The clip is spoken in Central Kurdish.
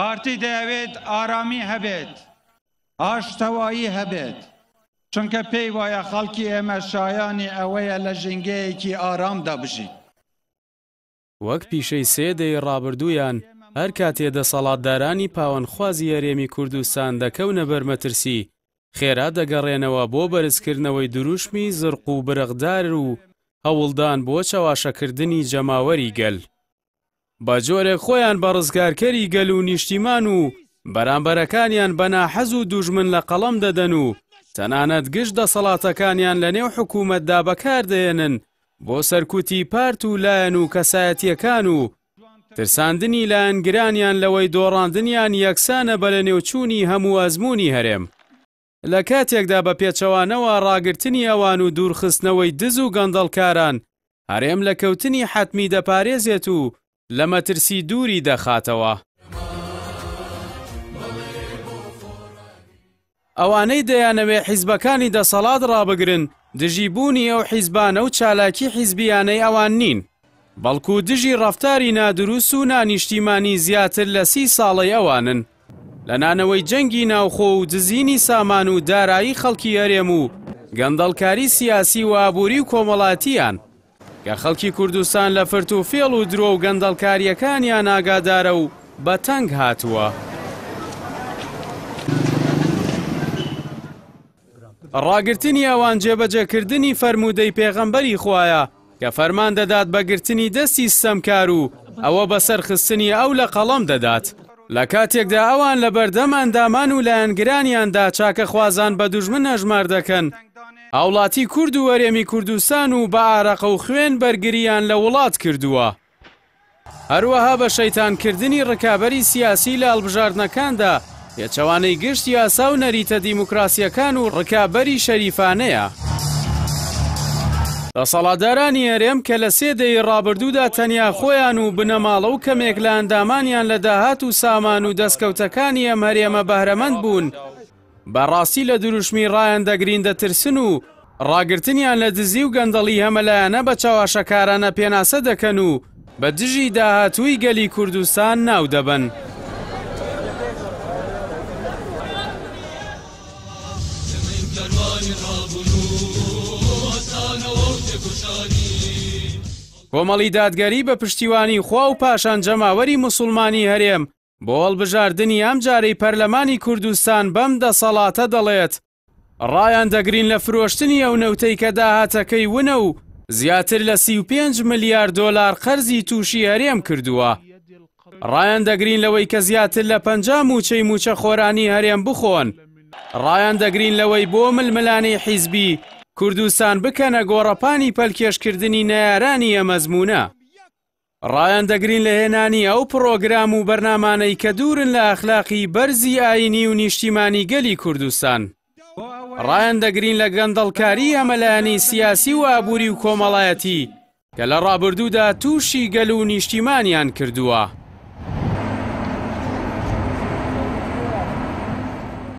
پارتی دەیەوێت ئارامی هەبێت ئاشتەوایی هەبێت چونکە پێی وایە خەڵکی ئێمە شایانی ئەوەیە لە ژنگەیەکی ئارامدا بژین وەک پیشەی سێدەی ڕابردوویان هەر کاتێ دەسەڵاتدارانی پاوەندخوازی یاریێمی کوردستان دەکەونە بەرمەترسی خێرا دەگەڕێنەوە بۆ بەرزکردنەوەی دروشمی زرق و برەغدار و هەوڵدان بۆ چاواشەکردنی جەماوەری گەل بە جۆرێک خۆیان بە ڕزگارکەری گەل و نیشتیمان و بەرامبەرەکانیان بەناحەز و دوژمن لە قەڵم دەدەن و تەنانەت گشت دەسەڵاتەکانیان لە نێو حکوومەتدا بەکاردێنن بۆ سەرکوتی پارت و لایەن و کەسایەتیەکان و ترساندنی لایەنگرانیان لەوەی دۆڕاندنیان یەکسانە بە لە نێوچوونی هەموو ئەزمموی هەرێم لە کاتێکدا بە پێچەوانەوە ڕاگررتنی ئەوان و دوورخستنەوەی دز و گەندەڵکاران هەرێم لە کەوتنی حتممی دەپارێزێت و لە مەترسی دووری دەخاتەوە ئەوانەی دەیانەوێ حیزبەکانی دەسەڵات ڕابگرن دژیبوونی ئەو حیزبانە و چالاکی حیزبیانەی ئەوان نین بەڵکو دژی ڕفتاری نادروست و نانیشتیمانی زیاتر لە سی ساڵی ئەوانن لەنانەوەی جەنگی ناوخۆ و دزینی سامان و دارایی خەڵکی هەرێم و گەندەڵکاری سیاسی و ئابووری و کۆمەڵاتیان کە خەڵکی کوردستان لە فرت و فێڵ و درۆ و گەندەڵکاریەکانیان ئاگادارە و بە تەنگ هاتووە. ڕاگررتنی ئەوان جێبەجەکردنی فەرمودەی پێغەمبەری خویە کە فەرمان دەدات بەگرتنی دەستی سەمکار و ئەوە بەسەر خستنی ئەو لە قەڵەم دەدات. لە کاتێکدا ئەوان لە بەردەمان دامان و لایەنگرانیاندا چاکە خوازان بە دوژمن نەژمار دەکەن ئاوڵاتی کورد و وەرێمی کوردستان و بە ئارەقە و خوێن بەرگریان لە وڵات کردووە. هەروەها بە شەیتانکردنی ڕکابەری سیاسی لە هەڵبژاردنەکاندا یەچەوانەی گشت یاسا و نەریتە دیموکراسیەکان و ڕکابەری شەریفانەیە. دەسەڵاتدارانی ئەرێم کە لە سێدەی ڕابردوودا تەنیا خۆیان و بنەماڵە و کەمێک لە ئەندامانیان لە داهات و سامان و دەستکەوتەکانی ئەم هەرێمە بەهرەمەند بوون بەڕاستی لە دروشمی ڕایەن دەگرین دەترسن و ڕاگرتنیان لە دزی و گەندەڵی هەمەلایەنە بە چاواشەکارانە پێناسە دەکەن و بە دژی داهاتووی گەلی کوردستان ناو دەبن. کۆمەڵی دادگەری بە پشتیوانی خوا و پاشان جەماوەری مسلمانی هەرێم بۆڵ بژاردننی ئەم جارەی پەرلەمانی کوردستان بەم دەسەڵاتە دەڵێت ڕایان دەگرین لە فرۆشتنی ئەو نەوتەی کە داهاتەکەی ونە و زیاتر لە 35 ملیارد دلار قەرزی تووشی هەرێم کردووە ڕایان دەگرین لەوەی کە زیاتر لە پنج موچەی موچە خۆرانی هەرێم بخۆن ڕایان دەگرین لەوەی بۆ ململانەی حیزبی کوردستان بکەنە گۆڕەپانی پەلکێشکردنی نارانی ئەمەزمونە ڕایان دەگرین لە هێنانی ئەو پرۆگرام و بەرنمانەی کە دوورن لە ئەخلاقی بەرزی ئاینی و نیشتیمانی گەلی کوردستان. ڕایان دەگرین لە گەندەڵکاری ئەمەلایانی سیاسی و ئابووری و کۆمەڵایەتی کە لە ڕابردوودا تووشی گەل و نیشتیمانیان کردووە.